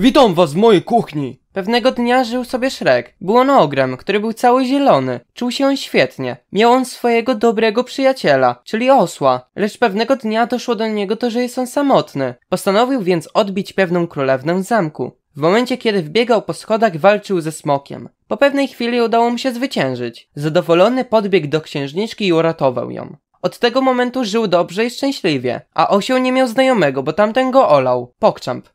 Witam was w mojej kuchni! Pewnego dnia żył sobie Szrek. Był on ogrem, który był cały zielony. Czuł się on świetnie. Miał on swojego dobrego przyjaciela, czyli osła. Lecz pewnego dnia doszło do niego to, że jest on samotny. Postanowił więc odbić pewną królewnę z zamku. W momencie, kiedy wbiegał po schodach, walczył ze smokiem. Po pewnej chwili udało mu się zwyciężyć. Zadowolony podbiegł do księżniczki i uratował ją. Od tego momentu żył dobrze i szczęśliwie, a osioł nie miał znajomego, bo tamten go olał. Pokczamp.